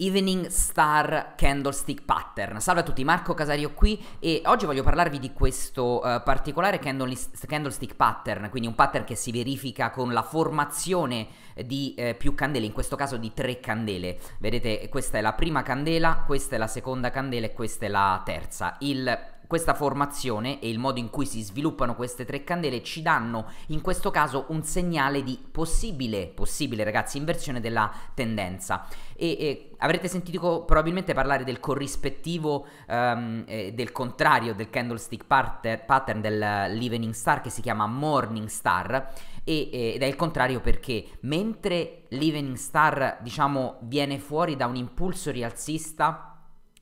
Evening Star Candlestick Pattern. Salve a tutti, Marco Casario qui e oggi voglio parlarvi di questo uh, particolare candlestick pattern, quindi un pattern che si verifica con la formazione di eh, più candele, in questo caso di tre candele. Vedete, questa è la prima candela, questa è la seconda candela e questa è la terza. Il questa formazione e il modo in cui si sviluppano queste tre candele ci danno in questo caso un segnale di possibile, possibile ragazzi, inversione della tendenza. E, e avrete sentito probabilmente parlare del corrispettivo um, eh, del contrario del candlestick pattern, pattern dell'evening star che si chiama morning star e, eh, ed è il contrario perché mentre l'evening star diciamo viene fuori da un impulso rialzista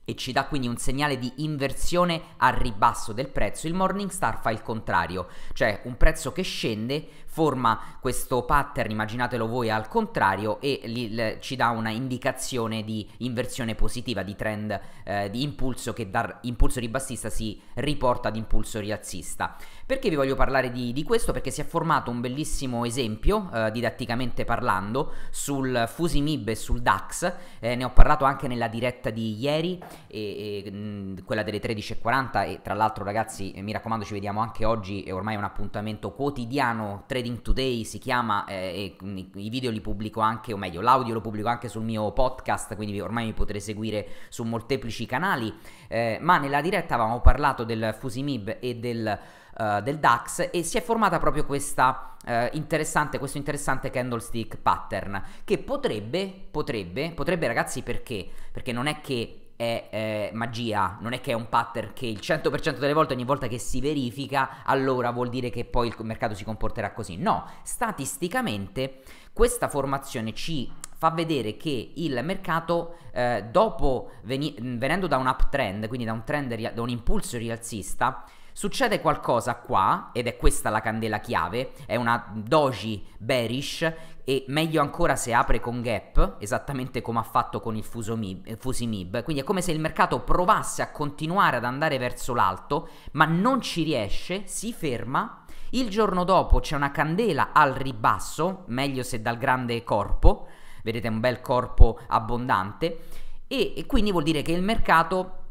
e ci dà quindi un segnale di inversione al ribasso del prezzo, il Morningstar fa il contrario, cioè un prezzo che scende forma questo pattern, immaginatelo voi al contrario, e li, le, ci dà una indicazione di inversione positiva, di trend eh, di impulso che da impulso ribassista si riporta ad impulso rialzista. Perché vi voglio parlare di, di questo? Perché si è formato un bellissimo esempio, eh, didatticamente parlando, sul Fusimib e sul DAX, eh, ne ho parlato anche nella diretta di ieri, e, e quella delle 13.40 e tra l'altro ragazzi eh, mi raccomando ci vediamo anche oggi, è ormai un appuntamento quotidiano, Trading Today si chiama eh, e i video li pubblico anche, o meglio l'audio lo pubblico anche sul mio podcast, quindi ormai mi potrete seguire su molteplici canali, eh, ma nella diretta avevamo parlato del Fusimib e del eh, del DAX e si è formata proprio questa, eh, interessante, questo interessante candlestick pattern che potrebbe, potrebbe, potrebbe ragazzi perché? Perché non è che è eh, magia, non è che è un pattern che il 100% delle volte ogni volta che si verifica allora vuol dire che poi il mercato si comporterà così. No, statisticamente questa formazione ci fa vedere che il mercato eh, dopo veni- venendo da un uptrend, quindi da un, trend, da un impulso rialzista, Succede qualcosa qua, ed è questa la candela chiave, è una doji bearish e meglio ancora se apre con gap, esattamente come ha fatto con il Fusomib, eh, Fusimib. Quindi è come se il mercato provasse a continuare ad andare verso l'alto, ma non ci riesce, si ferma. Il giorno dopo c'è una candela al ribasso, meglio se dal grande corpo, vedete un bel corpo abbondante, e, e quindi vuol dire che il mercato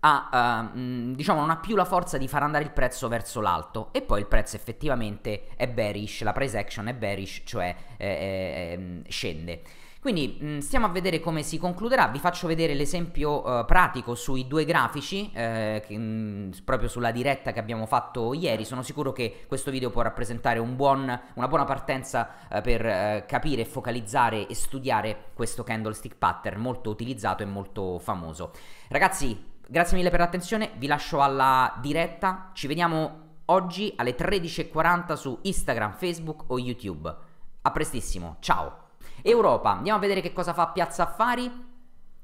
ha, uh, diciamo, non ha più la forza di far andare il prezzo verso l'alto e poi il prezzo effettivamente è bearish, la price action è bearish, cioè eh, eh, ehm, scende. Quindi mh, stiamo a vedere come si concluderà, vi faccio vedere l'esempio uh, pratico sui due grafici, eh, che, mh, proprio sulla diretta che abbiamo fatto ieri, sono sicuro che questo video può rappresentare un buon, una buona partenza uh, per uh, capire, focalizzare e studiare questo candlestick pattern molto utilizzato e molto famoso. Ragazzi, Grazie mille per l'attenzione, vi lascio alla diretta, ci vediamo oggi alle 13.40 su Instagram, Facebook o YouTube. A prestissimo, ciao! Europa, andiamo a vedere che cosa fa Piazza Affari.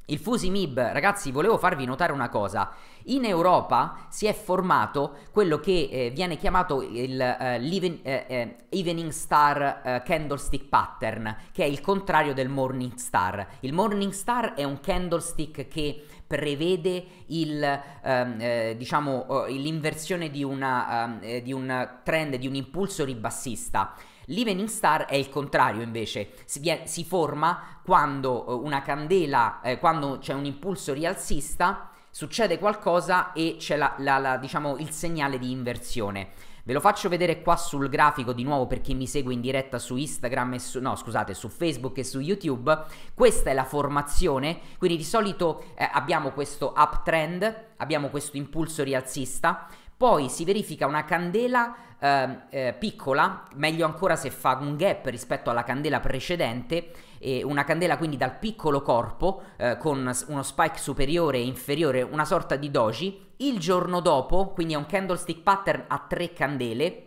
Il Fusimib, ragazzi, volevo farvi notare una cosa. In Europa si è formato quello che eh, viene chiamato il eh, even, eh, eh, Evening Star eh, Candlestick Pattern, che è il contrario del Morning Star. Il Morning Star è un candlestick che prevede il, ehm, eh, diciamo, l'inversione di, una, ehm, di un trend, di un impulso ribassista. L'evening star è il contrario invece, si, viene, si forma quando eh, una candela, eh, quando c'è un impulso rialzista, succede qualcosa e c'è la, la, la, diciamo, il segnale di inversione. Ve lo faccio vedere qua sul grafico di nuovo per chi mi segue in diretta su Instagram e su, no, scusate, su Facebook e su YouTube. Questa è la formazione, quindi di solito eh, abbiamo questo uptrend, abbiamo questo impulso rialzista, poi si verifica una candela eh, eh, piccola, meglio ancora se fa un gap rispetto alla candela precedente, e una candela quindi dal piccolo corpo eh, con uno spike superiore e inferiore, una sorta di doji, il giorno dopo, quindi è un candlestick pattern a tre candele,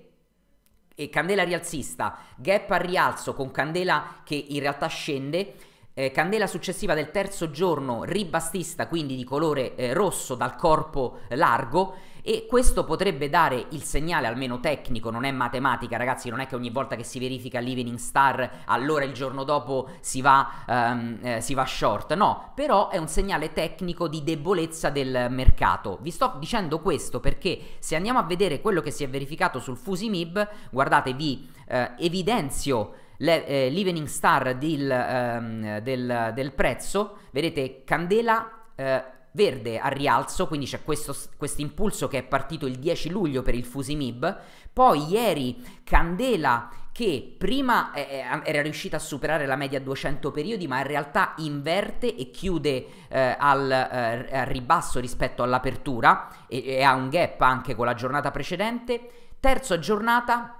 e candela rialzista, gap a rialzo con candela che in realtà scende eh, candela successiva del terzo giorno ribastista, quindi di colore eh, rosso dal corpo eh, largo e questo potrebbe dare il segnale almeno tecnico, non è matematica ragazzi, non è che ogni volta che si verifica l'evening star allora il giorno dopo si va, um, eh, si va short, no, però è un segnale tecnico di debolezza del mercato. Vi sto dicendo questo perché se andiamo a vedere quello che si è verificato sul Fusimib, guardate vi eh, evidenzio le, eh, l'evening star del, ehm, del, del, prezzo, vedete candela eh, verde a rialzo, quindi c'è questo impulso che è partito il 10 luglio per il Fusimib, poi ieri candela che prima eh, eh era riuscita a superare la media 200 periodi, ma in realtà inverte e chiude eh, al, eh, al, ribasso rispetto all'apertura e, e ha un gap anche con la giornata precedente. Terza giornata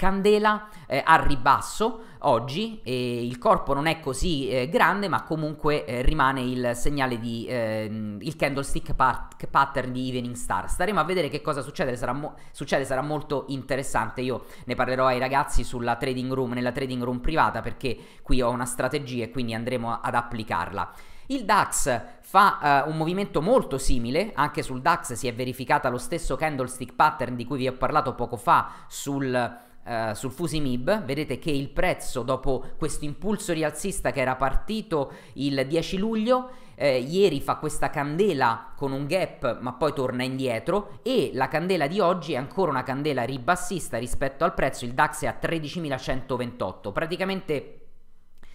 Candela eh, al ribasso oggi, eh, il corpo non è così eh, grande ma comunque eh, rimane il segnale di ehm, il candlestick part- pattern di Evening Star. Staremo a vedere che cosa succede sarà, mo- succede, sarà molto interessante. Io ne parlerò ai ragazzi sulla trading room, nella trading room privata perché qui ho una strategia e quindi andremo ad applicarla. Il DAX fa uh, un movimento molto simile, anche sul DAX si è verificata lo stesso candlestick pattern di cui vi ho parlato poco fa sul eh, sul Fusimib, vedete che il prezzo dopo questo impulso rialzista che era partito il 10 luglio, eh, ieri fa questa candela con un gap ma poi torna indietro e la candela di oggi è ancora una candela ribassista rispetto al prezzo, il DAX è a 13.128, praticamente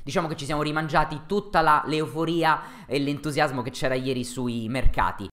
diciamo che ci siamo rimangiati tutta la, l'euforia e l'entusiasmo che c'era ieri sui mercati.